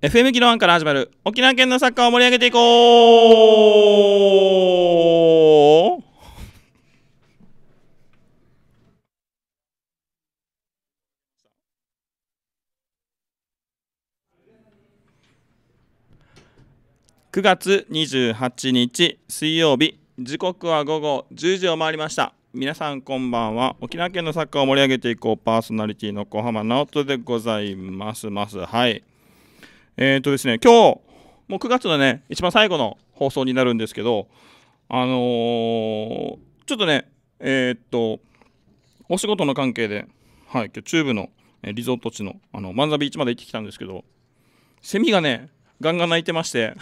FM 議論から始まる沖縄県のサッカーを盛り上げていこう9月28日水曜日時刻は午後10時を回りました皆さんこんばんは沖縄県のサッカーを盛り上げていこうパーソナリティの小浜直人でございますますはいえっ、ー、とですね、今日、もう9月のね、一番最後の放送になるんですけど、あのー、ちょっとね、えー、っと、お仕事の関係で、はい、今日中部の、えリゾート地のあの万座ビーチまで行ってきたんですけど、セミがね、ガンガン鳴いてまして、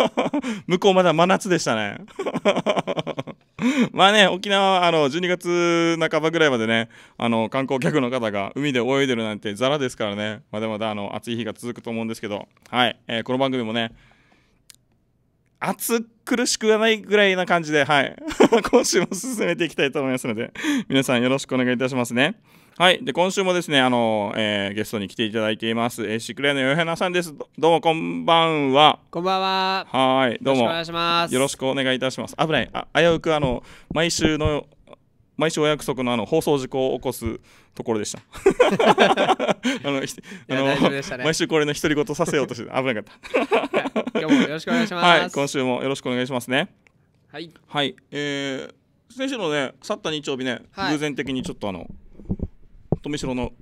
向こうまだ真夏でしたね。まあね、沖縄はあの12月半ばぐらいまでね、あの観光客の方が海で泳いでるなんてざらですからね、まだまだあの暑い日が続くと思うんですけど、はい、えー、この番組もね、暑苦しくはないぐらいな感じで、はい、今週も進めていきたいと思いますので、皆さんよろしくお願いいたしますね。はい。で、今週もですね、あの、えー、ゲストに来ていただいています、えー、シクレのヨヘナさんです。どうも、こんばんは。こんばんは。はい。どうも。よろしくお願いします。よろしくお願いいたします。危ない。あ、危うく、あの、毎週の、毎週お約束のあの放送事故を起こすところでした。あの、あの、ね、毎週これの独り言させようとして危なかった 今日もよろしくお願いします。はい、今週もよろしくお願いしますね。はい。はい。えー、先週のね、去った日曜日ね、はい、偶然的にちょっとあの、富城の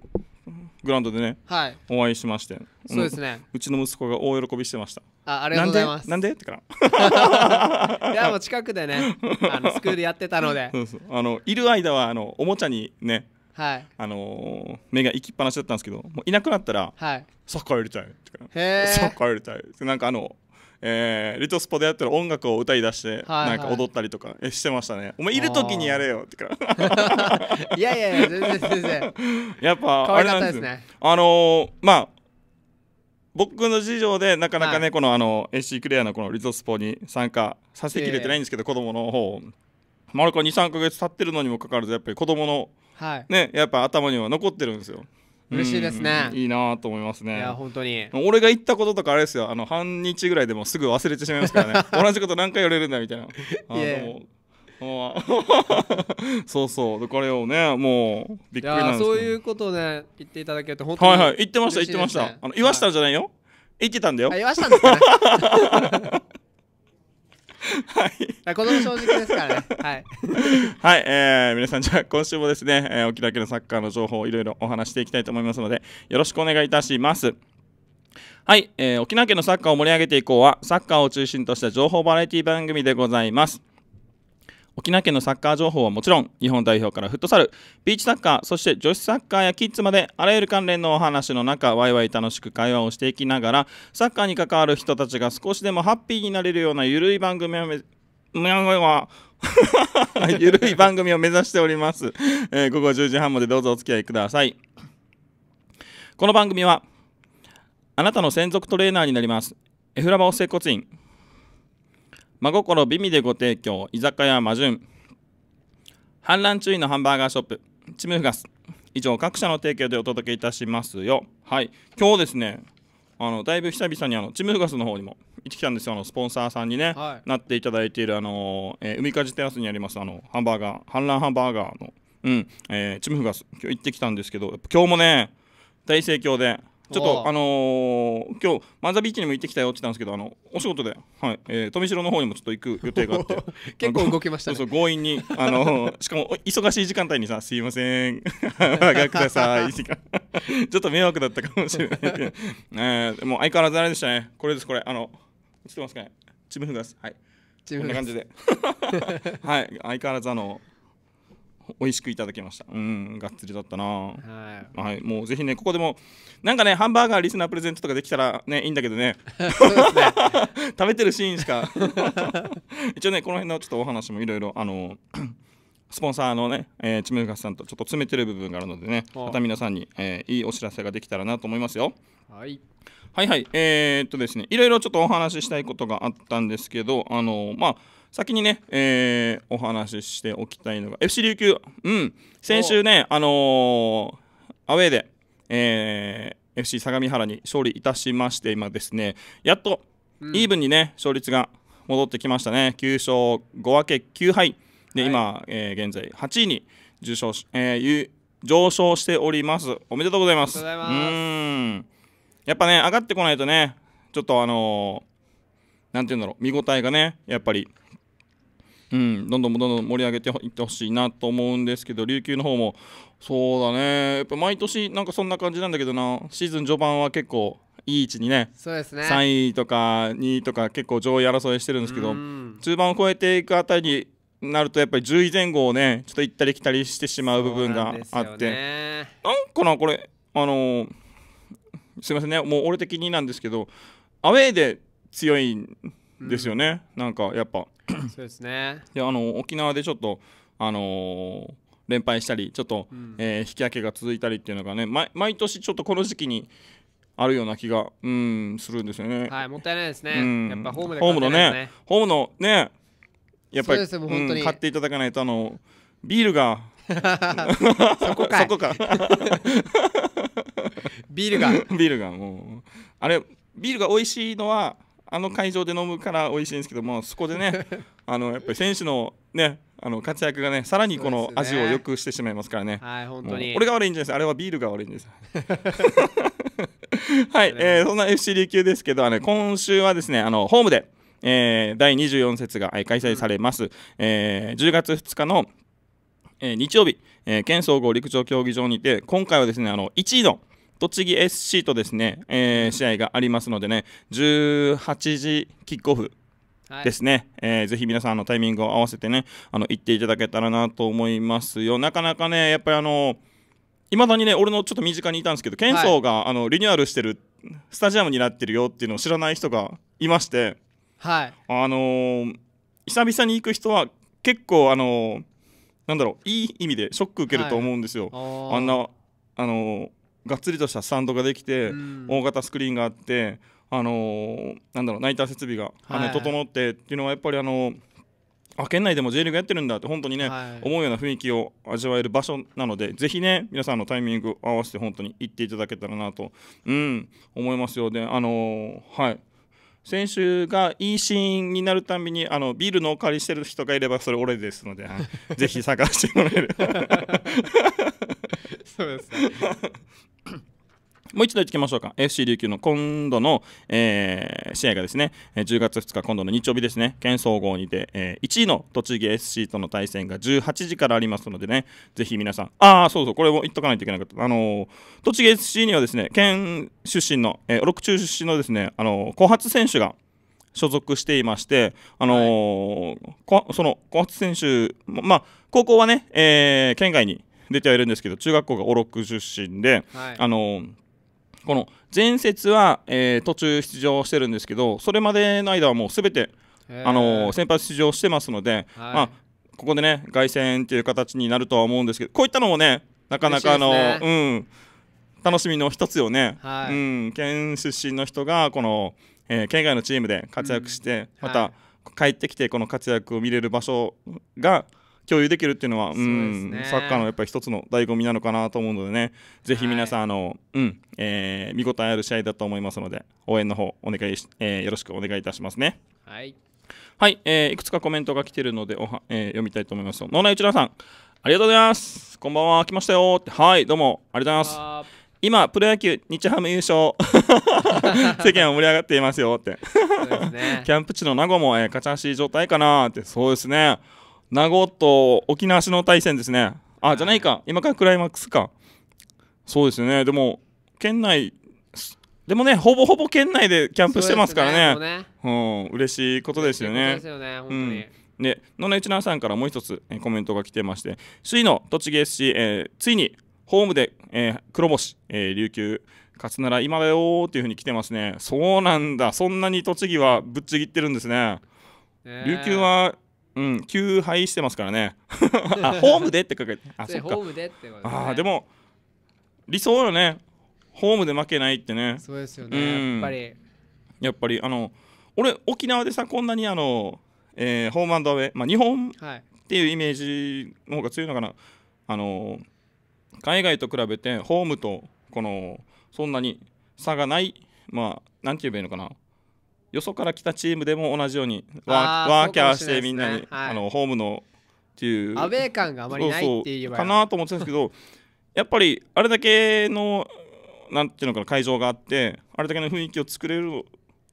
グラウンドでね、はい、お会いしまして、そうですね、うちの息子が大喜びしてました。あ、ありがとうございます。なんでってから。いや、もう近くでね、あのスクールやってたので。そうそうあのいる間はあのおもちゃにね、はい、あのー、目が行きっぱなしだったんですけど、もういなくなったら、はい、サッカーやりたいってから。へサッカーやりたい。なんかあのえー、リトスポでやってる音楽を歌い出して、はいはい、なんか踊ったりとかしてましたねお前いる時にやれよってか いやいやいや全然全然やっぱあれなんですねあのー、まあ僕の事情でなかなかね、はい、このあの AC クレアのこのリトスポに参加させてきれてないんですけど、えー、子供の方丸子二23か月経ってるのにもかかわらずやっぱり子供の、はい、ねやっぱ頭には残ってるんですよ嬉しいですねいいなと思いますねいや本当に俺が言ったこととかあれですよあの半日ぐらいでもすぐ忘れてしまいますからね 同じこと何回言われるんだみたいな そうそうこれをねもうびっくりなんですけそういうことね言っていただけると本当に、はいはい言ってました言ってましたあの言わしたんじゃないよ、はい言ってたんだよ。言わしたんですか、ね、はい。子供正直ですからね。はい。はい、えー、皆さんじゃあ今週もですね、えー、沖縄県のサッカーの情報をいろいろお話していきたいと思いますので、よろしくお願いいたします。はい、えー、沖縄県のサッカーを盛り上げていこうは、サッカーを中心とした情報バラエティ番組でございます。沖縄県のサッカー情報はもちろん日本代表からフットサルビーチサッカーそして女子サッカーやキッズまであらゆる関連のお話の中ワイワイ楽しく会話をしていきながらサッカーに関わる人たちが少しでもハッピーになれるようなゆるい番組をむやむやゆるい番組を目指しております、えー、午後10時半までどうぞお付き合いくださいこの番組はあなたの専属トレーナーになりますエフラバオ整骨院真心美味でご提供居酒屋魔順氾濫注意のハンバーガーショップチムフガス以上各社の提供でお届けいたしますよはい今日ですねあのだいぶ久々にあのチムフガスの方にも行ってきたんですよあのスポンサーさんにね、はい、なっていただいているあの、えー、海風テラスにありますあのハンバーガー反乱ハンバーガーのうん、えー、チムフガス今日行ってきたんですけど今日もね大盛況でちょっとあのー、今日マザビーチにも行ってきたよって言ったんですけどあのお仕事で、はいえー、富城の方にもちょっと行く 予定があって結構動きました、ね、そう強引に、あのー、しかも忙しい時間帯にさ「すいません がください」ちょっと迷惑だったかもしれないけど、えー、も相変わらずあれでしたねこれですこれあの映ってますかねチムフガスはいこんな感じではい相変わらずあのー美味しくいただきましたうんがっつりだったなはい、はい、もうぜひねここでもなんかねハンバーガーリスナープレゼントとかできたらねいいんだけどねね、食べてるシーンしか 一応ねこの辺のちょっとお話もいろいろあのスポンサーのね、えー、チムルカスさんとちょっと詰めてる部分があるのでね、また皆さんに、えー、いいお知らせができたらなと思いますよ。はいはいはい、えー、っとですね、いろいろちょっとお話ししたいことがあったんですけど、あのまあ、先にね、えー、お話ししておきたいのが、FC 琉球、うん、先週ね、あのー、アウェーで、えー、FC 相模原に勝利いたしまして、今ですね、やっと、イーブンにね、勝率が戻ってきましたね、9勝5分け9敗、で、はい、今、えー、現在8位に受賞し、えー、上昇しております。おめでとうございます。やっぱね、上がってこないとね、ちょっとあのー、なんて言うんだろう、見応えがね、やっぱり。うん、どんどんどんどん盛り上げていってほしいなと思うんですけど琉球の方もそうだねやっぱ毎年なんかそんな感じなんだけどなシーズン序盤は結構いい位置にねそうですね3位とか2位とか結構上位争いしてるんですけど中盤を超えていくあたりになるとやっぱり10位前後をねちょっと行ったり来たりしてしまう部分があってなんかなこれあのー、すいませんねもう俺的になんですけどアウェーで強いんですよね、うん、なんかやっぱ。そうですねいやあの沖縄でちょっとあのー連敗したりちょっと、うん、えー、引き分けが続いたりっていうのがね毎毎年ちょっとこの時期にあるような気がうんするんですよねはいもったいないですね、うん、やっぱホームで、ね、ホームのねホームのねやっぱり、うん、買っていただかないとあのビールが そこか そこかビールが ビールがもうあれビールが美味しいのはあの会場で飲むから美味しいんですけどもそこでね あのやっぱり選手のねあの活躍がねさらにこの味を良くしてしまいますからね。ねはい本当に。俺が悪いんじゃないです。あれはビールが悪いんです。はい、えー、そんな FCD 級ですけど、あ今週はですねあのホームで、えー、第24節が開催されます。うん、えー、10月2日の、えー、日曜日、えー、県総合陸上競技場にて今回はですねあの1位の栃木 SC とですね、えー、試合がありますのでね、18時キックオフですね、はい、えー、ぜひ皆さんのタイミングを合わせてね、あの行っていただけたらなと思いますよ。なかなかね、やっぱりあの、いまだにね、俺のちょっと身近にいたんですけど、県層が、はい、あのリニューアルしてるスタジアムになってるよっていうのを知らない人がいまして、はい、あのー、久々に行く人は結構、あのー、なんだろう、いい意味でショック受けると思うんですよ。はい、あんなあのーがっつりとしたスタンドができて、大型スクリーンがあって、あのー、なんだろうナイター設備が、あの整ってっていうのはやっぱりあのーあ県内でも J リーグやってるんだって本当にね、はい、思うような雰囲気を味わえる場所なのでぜひね皆さんのタイミング合わせて本当に行っていただけたらなと、うん、思いますよね。あのー、はい選手がいいシーンになるたびにあのビールのお借りしてる人がいればそれ俺ですので、はい、ぜひ探してもらえるそうです、ね、もう一度行ってきましょうか。FC 琉球の今度の、えー、試合がですね、10月2日、今度の日曜日ですね、県総合にて、えー、1位の栃木 SC との対戦が18時からありますのでね、ぜひ皆さん、ああ、そうそう、これも言っとかないといけなかった。あのー、栃木 SC にはですね、県出身の、えー、6中出身のですね、あのー、小発選手が所属していまして、あのーはい、その小発選手、まあ、高校はね、えー、県外に出てはいるんですけど中学校がオロク出身で、はい、あのこの前節は、えー、途中出場してるんですけどそれまでの間はもうすべてあの先発出場してますので、はい、まあ、ここでね凱旋という形になるとは思うんですけどこういったのもねなかなかあの、うん楽しみの一つをね、はい、うん、県出身の人がこの、えー、県外のチームで活躍して、うん、また帰ってきてこの活躍を見れる場所が共有できるっていうのは、うん、ね、サッカーのやっぱり一つの醍醐味なのかなと思うのでね、ぜひ皆さん、はい、あの、うん、えー、見応えある試合だと思いますので、応援の方、お願いし、えー、よろしくお願いいたしますね。はい。はい、えー、いくつかコメントが来ているのでおは、えー、読みたいと思います。野内内田さん、ありがとうございます。こんばんは、来ましたよ。はい、どうも、ありがとうございます。今、プロ野球、日ハム優勝 世間は盛り上がっていますよってね、キャンプ地の名護も、えー、勝ち走り状態かなって、そうですね。名護と沖縄市の対戦ですね。あ、じゃないか。今からクライマックスか。そうですね。でも、県内、でもね、ほぼほぼ県内でキャンプしてますからね。うねうん、嬉しいことですよね。で本当に。うんで、野々奈さんからもう一つ、えコメントが来てまして、首位の栃木 SC、えー、ついにホームで、えー、黒星、えー、琉球勝つなら今だよっていうふうに来てますね。そうなんだ。そんなに栃木はぶっちぎってるんですね。ね琉球はうん、休敗してますからね。あ、ホームでって書かれて。あ、そっか。ホームでってね、ああ、でも理想よね。ホームで負けないってね。そうですよね。うん、やっぱり。やっぱりあの俺沖縄でさこんなにあの、えー、ホームアンドアウェイ、まあ日本っていうイメージの方が強いのかな。あの海外と比べてホームとこのそんなに差がないまあなんて言えばいいのかな。よそから来たチームでも同じようにワーワーキャーしてみんなに、ねはい、あのホームのっていうアウェー感があまりないっていうかなと思ってたんですけど やっぱりあれだけのなんていうのかな会場があってあれだけの雰囲気を作れる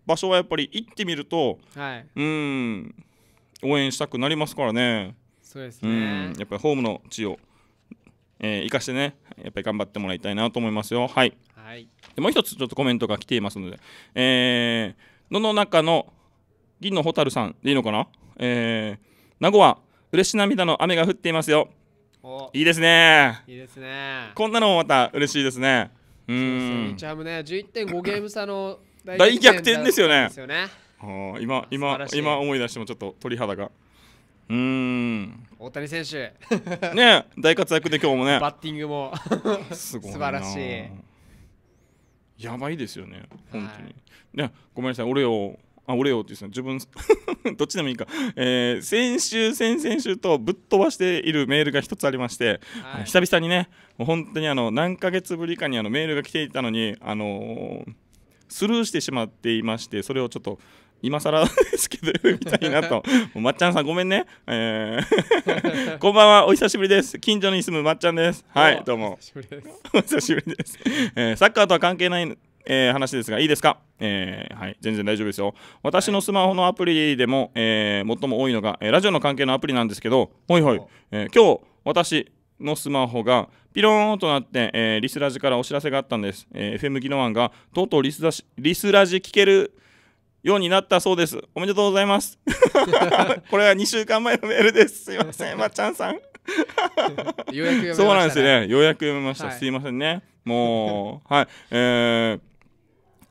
場所はやっぱり行ってみると、はい、うん応援したくなりますからね。そうですねやっぱりホームの地をえー、生かしてね、やっぱり頑張ってもらいたいなと思いますよ。はい。はい、でもう一つちょっとコメントが来ていますので、えー、野の中の銀の蛍さんでいいのかなえー、名古屋嬉し涙の雨が降っていますよいいですねいいですねこんなのもまた嬉しいですねうんチャームね11.5ゲーム差の大逆転ですよねですよね今今今思い出してもちょっと鳥肌がうん大谷選手ね大活躍で今日もね バッティングも 素晴らしいやばいですよね本当に、い、やごめんなさい俺をあ俺をって言って自分 どっちでもいいか、えー、先週先々週とぶっ飛ばしているメールが1つありまして、はい、久々にね本当にあの何ヶ月ぶりかにあのメールが来ていたのにあのースルーしてしまっていましてそれをちょっと今更ですけど、みたいなと。まっちゃんさん、ごめんね。えー、こんばんは、お久しぶりです。近所に住むまっちゃんです。はい、どうも。お久しぶりです。お久しぶりです。えー、サッカーとは関係ない、えー、話ですが、いいですかえー、はい、全然大丈夫ですよ。私のスマホのアプリでも、えー、最も多いのが、えー、ラジオの関係のアプリなんですけど、ほいほい、えー、今日、私のスマホが、ピローンとなって、えー、リスラジからお知らせがあったんです。えー、FM ノワンが、とうとうリスラジ、リスラジ聞ける、ようになったそうです。おめでとうございます。これは2週間前のメールです。すいません、まっちゃんさん。ようやく、ね、そうなんですね。ようやく読めました。はい、すいませんね。もう、はい。えー、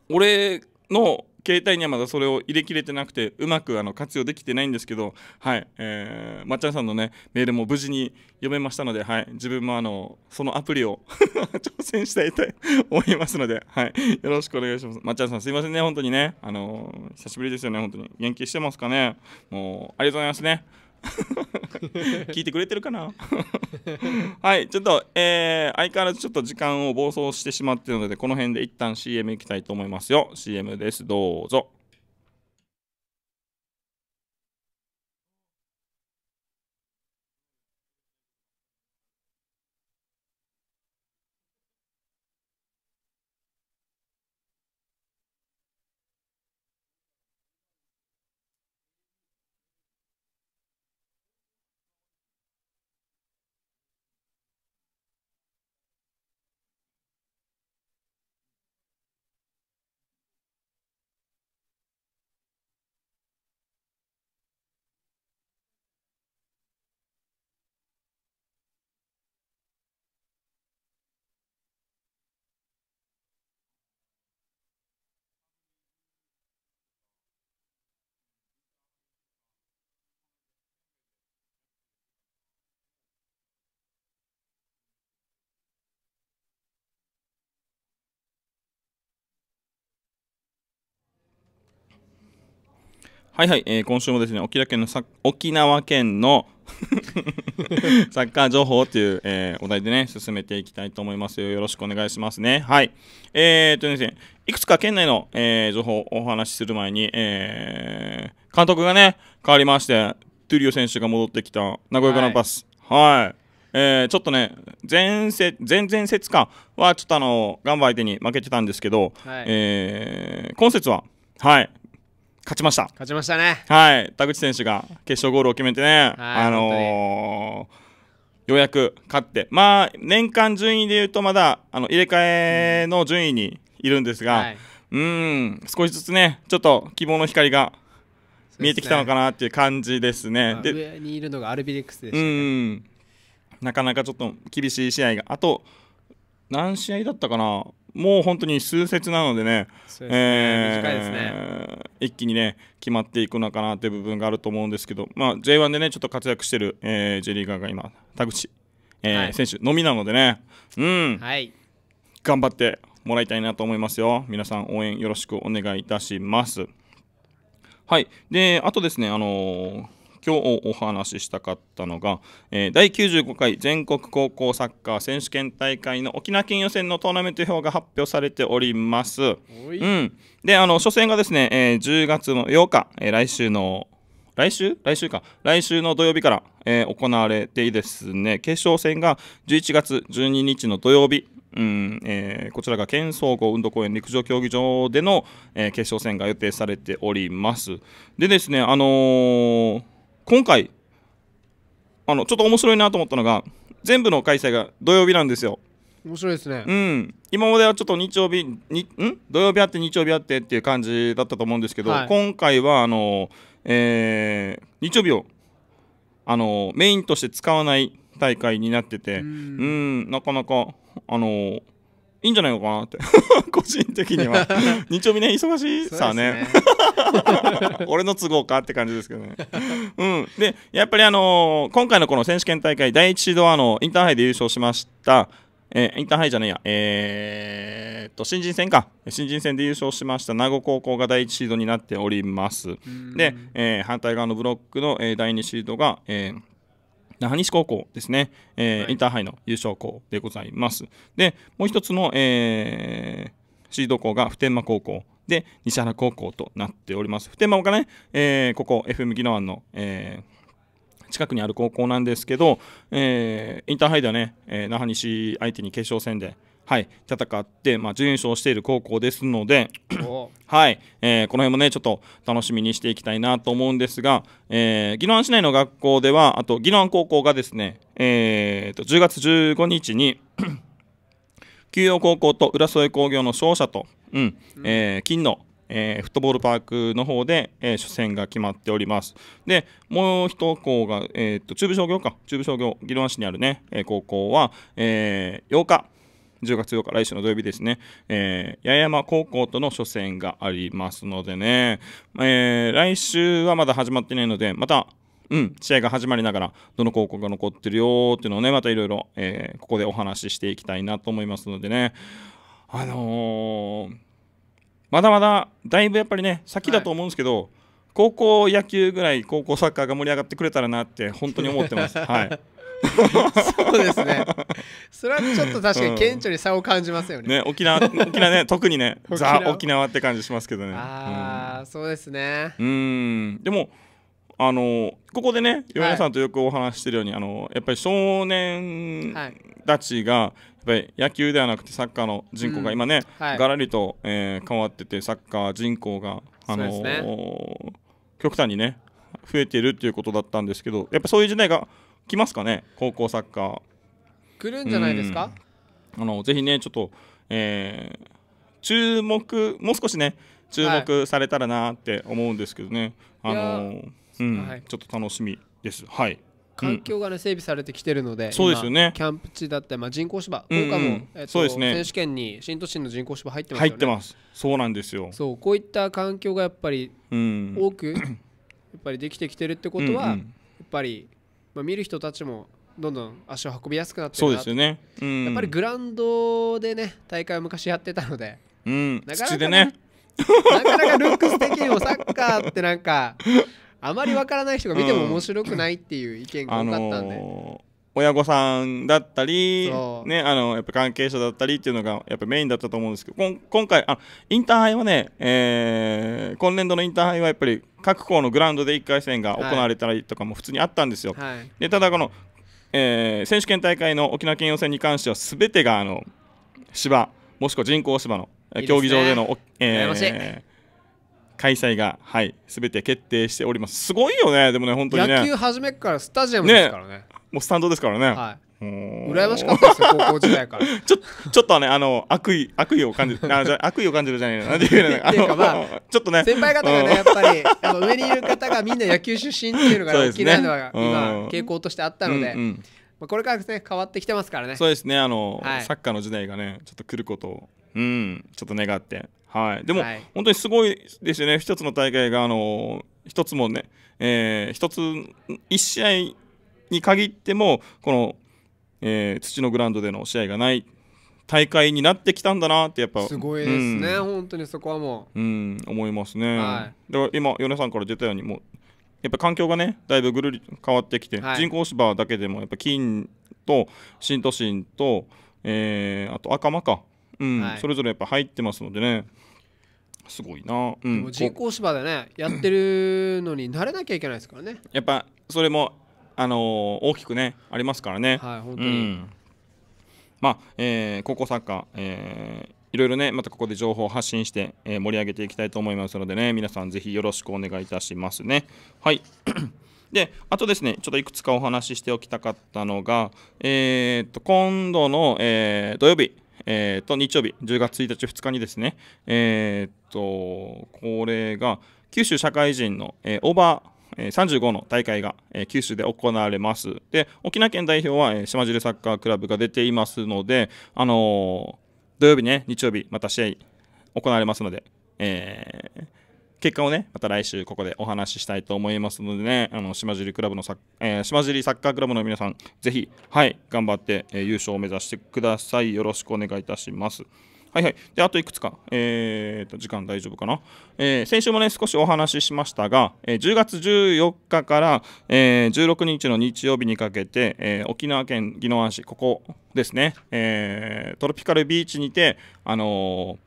俺の携帯にはまだそれを入れきれてなくてうまくあの活用できてないんですけど、はいえー、まっちゃんさんの、ね、メールも無事に読めましたので、はい、自分もあのそのアプリを 挑戦したいと思いますので、はい、よろしくお願いします。まっちゃんさんすいませんね、本当にね、あの久しぶりですよね、本当に。元気してますかね。もうありがとうございますね。聞いてくれてるかな はいちょっと、えー、相変わらずちょっと時間を暴走してしまっているのでこの辺で一旦 CM いきたいと思いますよ CM ですどうぞはいはい、えー、今週もですね、沖縄県のサ沖縄県の サッカー情報という、えー、お題でね、進めていきたいと思いますよ。よろしくお願いしますね。はい。えー、っとですね、いくつか県内の、えー、情報をお話しする前に、えー、監督がね、変わりまして、トゥリオ選手が戻ってきた名古屋グランパス。はい、はいえー、ちょっとね前節前前節かはちょっとあのガンバ相手に負けてたんですけど、はい、えー、今節ははい勝ちました勝ちましたねはい田口選手が決勝ゴールを決めてね、あのー、ようやく勝ってまあ年間順位でいうとまだあの入れ替えの順位にいるんですが、はい、うん少しずつねちょっと希望の光が見えてきたのかなっていう感じですね。で、ね、上にいるのがアルビレックスです、た、ね、なかなかちょっと厳しい試合があと何試合だったかなもう本当に数節なのでね、え一気にね、決まっていくのかなという部分があると思うんですけど、まあ、J1 でね、ちょっと活躍してる、えー、J リーガーが今、田口、えー、はい、選手のみなのでね、うん、はい、頑張ってもらいたいなと思いますよ。皆さん応援よろしくお願いいたします。はい、で、あとですね、あのー今日お話ししたかったのが、えー、第95回全国高校サッカー選手権大会の沖縄県予選のトーナメント表が発表されております。うん、であの初戦がですね、えー、10月の8日、えー、来週の来週来週か来週の土曜日から、えー、行われてですね決勝戦が11月12日の土曜日、うんえー、こちらが県総合運動公園陸上競技場での、えー、決勝戦が予定されておりますでですねあのー今回、あの、ちょっと面白いなと思ったのが、全部の開催が土曜日なんですよ。面白いですね。うん。今まではちょっと日曜日、にん土曜日あって日曜日あってっていう感じだったと思うんですけど、はい、今回は、あの、えー、日曜日を、あの、メインとして使わない大会になってて、うんうん、なかなか、あの、いいんじゃないのかなって 個人的には日曜日ね忙しいさね 俺の都合かって感じですけどねうんでやっぱりあのー、今回のこの選手権大会第一シードはあのインターハイで優勝しましたえー、インターハイじゃねえや、えー、と、新人戦か。新人戦で優勝しました名護高校が第1シードになっております。で、えー、反対側のブロックの、えー、第2シードが、えー那覇西高校ですね、えー、インターハイの優勝校でございます。で、もう一つの、えー、シード校が普天間高校で、西原高校となっております。普天間がね、えー、ここ、FM 宜野湾の、えー、近くにある高校なんですけど、えー、インターハイではね、えー、那覇西相手に決勝戦で、はい、戦って、まあ、準優勝している高校ですので、はい、えー、この辺もね、ちょっと楽しみにしていきたいなと思うんですが、えー、宜野湾市内の学校では、あと、宜野湾高校がですね、えーと、10月15日に 休養高校と浦添工業の勝者と、うん、えー、金のえー、フットボールパークの方で、えー、初戦が決まっております。で、もう一校が、えー、っと中部商業か、中部商業、宜野湾市にあるね、えー、高校は、えー、8日、10月8日、来週の土曜日ですね、えー、八重山高校との初戦がありますのでね、えー、来週はまだ始まってないので、また、うん、試合が始まりながら、どの高校が残ってるよっていうのをね、またいろいろ、えー、ここでお話ししていきたいなと思いますのでね、あのー、まだまだ、だいぶやっぱりね、先だと思うんですけど、はい高校野球ぐらい高校サッカーが盛り上がってくれたらなって本当に思ってます。はいそうですね。それはちょっと確かに顕著に差を感じますよね。ね沖縄沖縄ね 特にねザ沖縄って感じしますけどね。ああ、うん、そうですね。うんでもあのここでね米田さんとよくお話してるように、はい、あのやっぱり少年たちが、はいやっぱり野球ではなくてサッカーの人口が今ね、うんはい、がらりと、えー、変わっててサッカー人口が、あのーね、極端にね増えているっていうことだったんですけどやっぱそういう時代が来ますかね高校サッカー来るんじゃないですか、あのぜひねちょっと、えー、注目もう少しね注目されたらなって思うんですけどね、はい、あのうん、はい、ちょっと楽しみですはい環境がね、整備されてきてるので、そうですよね。キャンプ地だったり、まあ人工芝、う回も、えそうですね、選手権に新都心の人工芝入ってます入ってます。そうなんですよ。そう、こういった環境がやっぱり、うん、多くやっぱりできてきてるってことは、やっぱりまあ、見る人たちもどんどん足を運びやすくなってそうですよね、うん、やっぱりグラウンドでね大会を昔やってたので、うん、なかなか、土でねなかなかルックス的にもサッカーってなんかあまりわからない人が見ても面白くないっていう意見が多かったんで、あのー親御さんだったり、ね、あのやっぱ関係者だったりっていうのがやっぱメインだったと思うんですけど今回あインターハイはね、えー、今年度のインターハイはやっぱり各校のグラウンドで1回戦が行われたりとかも普通にあったんですよ。はい、でただこの、えー、選手権大会の沖縄県予選に関してはすべてがあの芝もしくは人工芝の競技場でのえー開催が、はい、べて決定しておりますすごいよねでもね本当にね野球初めからスタジアムですからね、ね、もうスタンドですからね。はい。羨ましかったですよ、高校時代から。ちょちょっとね、あの、悪意、悪意を感じる、あじゃ悪意を感じるじゃないなん ていうね、あの、まあ、ちょっとね。先輩方がね、やっぱり、あの上にいる方がみんな野球出身っていうのが、ね、沖縄では今、傾向としてあったので、まあ、これからですね、変わってきてますからね。そうですね、あの、サッカーの時代がね、ちょっと来ることを、うん、ちょっと願って。はい、でも、はい、本当にすごいですよね、一つの大会が、あの一つもね、えー、一つ、一試合に限っても、この、えー、土のグラウンドでの試合がない大会になってきたんだなってやっぱすごいですね、うん、本当にそこはもう、うん、思いますね、はい、だから今米さんから出たようにもうやっぱ環境がねだいぶぐるり変わってきて、はい、人工芝だけでもやっぱ金と新都心と、えー、あと赤間か、うんはい、それぞれやっぱ入ってますのでねすごいな、うん、人工芝でねやってるのに慣れなきゃいけないですからねやっぱそれもあの大きくねありますからね。はい本当に、うん、まあ、えー、高校サッカー、えーいろいろね、またここで情報を発信して、えー、盛り上げていきたいと思いますのでね、皆さんぜひよろしくお願いいたしますね。はい。で、あとですね、ちょっといくつかお話ししておきたかったのが、えー、っと、今度の、えー、土曜日、えー、と日曜日、10月1日、2日にですね、えー、っと、これが、九州社会人の、えー、オーバー35の大会が九州で行われます。で、沖縄県代表は島尻サッカークラブが出ていますので、あのー、土曜日ね、日曜日、また試合行われますので、えー、結果をね、また来週ここでお話ししたいと思いますのでね、あの島尻クラブのサッ、えー、島尻サッカークラブの皆さん、ぜひ、はい、頑張って、え優勝を目指してください。よろしくお願いいたします。はいはい。で、あといくつか。えー、と、時間大丈夫かな。えー、先週もね、少しお話ししましたが、えー、10月14日から、えー、16日の日曜日にかけて、えー、沖縄県宜野湾市、ここですね、えー、トロピカルビーチにて、あの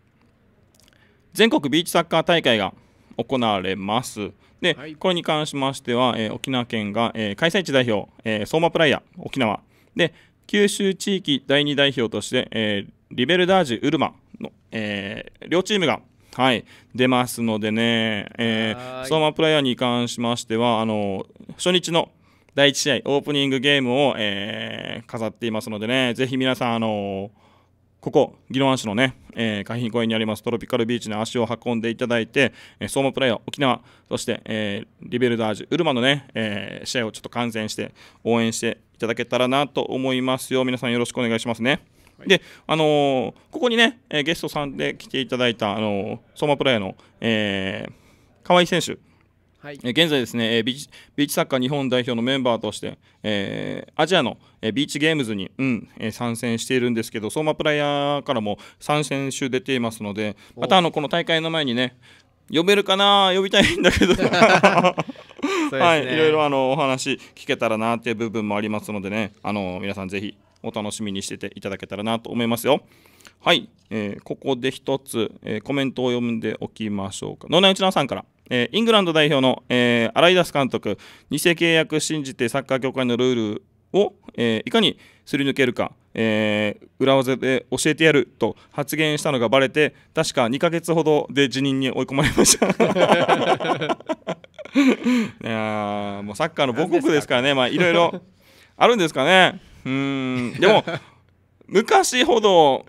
ー、全国ビーチサッカー大会が行われます。で、はい、これに関しましては、えー、沖縄県が、えー、開催地代表、えー、相馬プライヤー、沖縄。で、九州地域第2代表として、えーリベルダージュウルマの、えー、両チームが、はい、出ますのでね、えー、相馬プライヤーに関しましてはあの初日の第1試合オープニングゲームを、えー、飾っていますのでねぜひ皆さん、あのここ、宜野湾市のね、えー、海浜公園にありますトロピカルビーチに足を運んでいただいて、えー、相馬プライヤー沖縄、そして、えー、リベルダージュ、ウルマのね、えー、試合をちょっと観戦して、応援していただけたらなと思いますよ。皆さんよろしくお願いしますね。で、あのー、ここにね、えー、ゲストさんで来ていただいた、あのー、相馬プラヤの、えー、河合選手、はい、現在ですね、えー、ビーチビーチサッカー日本代表のメンバーとして、えー、アジアの、えー、ビーチゲームズに、うんえー、参戦しているんですけど相馬プライヤーからも3選手出ていますのでまたあのこの大会の前にね呼べるかな呼びたいんだけど ね、はい、いろいろあのお話聞けたらなという部分もありますのでねあの皆さんぜひお楽しみにしてていただけたらなと思いますよ。はい、えー、ここで一つ、えー、コメントを読んでおきましょうか。野内内直さんから。えー、イングランド代表の、えー、洗い出す監督、偽契約信じてサッカー協会のルールを、えー、いかにすり抜けるか、えー、裏技で教えてやると発言したのがばれて確か2ヶ月ほどで辞任に追い込まれました いやもうサッカーの母国ですからねまあいろいろあるんですかねうんでも昔ほど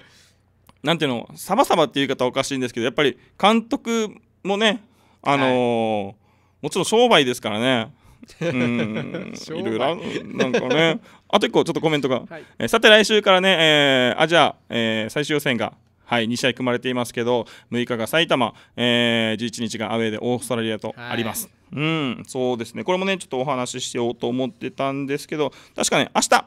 なんていうのさばさばっていう言い方おかしいんですけどやっぱり監督もねあのーはい、もちろん商売ですからね うんいろいろなんかね あと1個ちょっとコメントが、はい、えさて来週からね、えー、アジア、えー、最終予選がはい、2試合組まれていますけど、6日が埼玉、えー、11日がアウェーでオーストラリアとあります。はい、うん、そうですね、これもね、ちょっとお話ししようと思ってたんですけど、確かね、明日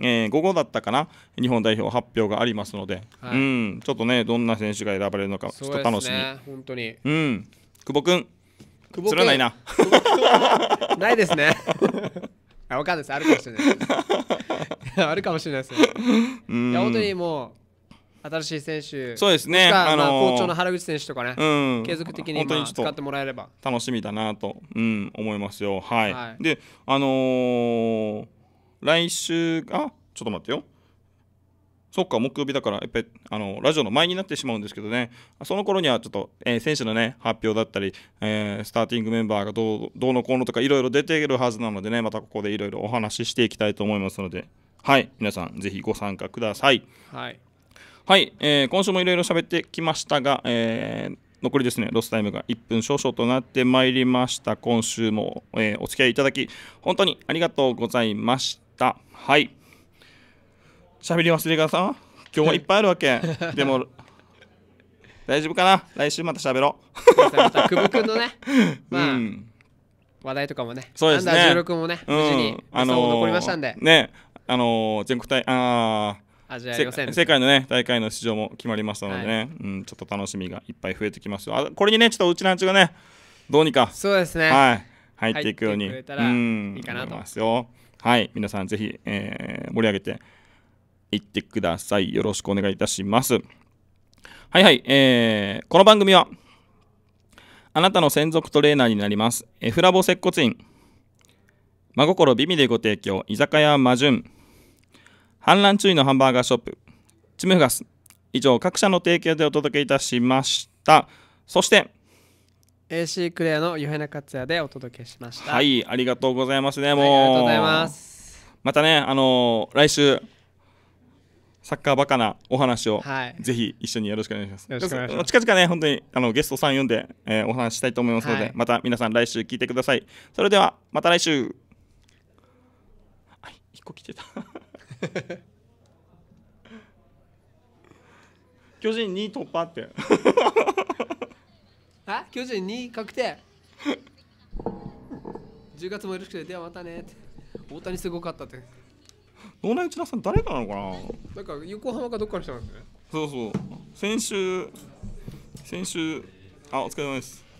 えー、午後だったかな日本代表発表がありますので、はい、うんちょっとねどんな選手が選ばれるのかちょっと楽しみ、ね、本当にうん久保君久保君ないな ないですねあ分かんないですあるかもしれないであるかもしれないです、ね、いや本当にもう新しい選手そうですね、あのー、まあ、好調の原口選手とかね、うん、継続的に今使ってもらえれば楽しみだなと、うん、思いますよはい、はい、であのー来週、あ、ちょっと待ってよ。そっか、木曜日だから、やっぱりあのラジオの前になってしまうんですけどね、その頃にはちょっと、えー、選手のね、発表だったり、えー、スターティングメンバーがどうどうのこうのとか、いろいろ出ているはずなのでね、またここでいろいろお話ししていきたいと思いますので、はい、皆さん、ぜひご参加ください。はい、はい、えー、今週もいろいろ喋ってきましたが、えー残りですね、ロスタイムが1分少々となってまいりました。今週も、えー、お付き合いいただき、本当にありがとうございました。。はい。喋り忘れがさ今日はいっぱいあるわけ。でも、大丈夫かな来週また喋ろう。また久保君のね、まあ、うん、話題とかもね、そうですね。16もね、無事に、あのー、残りましたんで。ね、あのー、全国大、ああ。アジア予選世界のね大会の出場も決まりましたのでね、はい、うん、ちょっと楽しみがいっぱい増えてきますよあこれにねちょっとうちのアンチがねどうにかそうですねはい入っていくようにいいかなと思いますよ。はい、皆さんぜひ、えー、盛り上げていってください。よろしくお願いいたします。はいはい、えー、この番組は、あなたの専属トレーナーになります、フラボ接骨院、真心美味でご提供、居酒屋魔順、反乱注意のハンバーガーショップ、チムフガス、以上各社の提供でお届けいたしました。そして、AC クレアのゆへなかつやでお届けしましたはいありがとうございますねもう、はい、ありがとうございますまたねあのー、来週サッカーバカなお話を、はい、ぜひ一緒によろしくお願いします。よろしくお願いします近々ね、本当にあのゲストさん呼んで、えー、お話したいと思いますので、はい、また皆さん来週聞いてください。それでは、また来週。はい、一個来てた。巨人2突破って。あ巨人2確定10 月もよろしくてではまたねって大谷すごかったってんな内田さん誰かなのかななんか横浜かどっかの人なんですねそうそう先週先週あお疲れ様です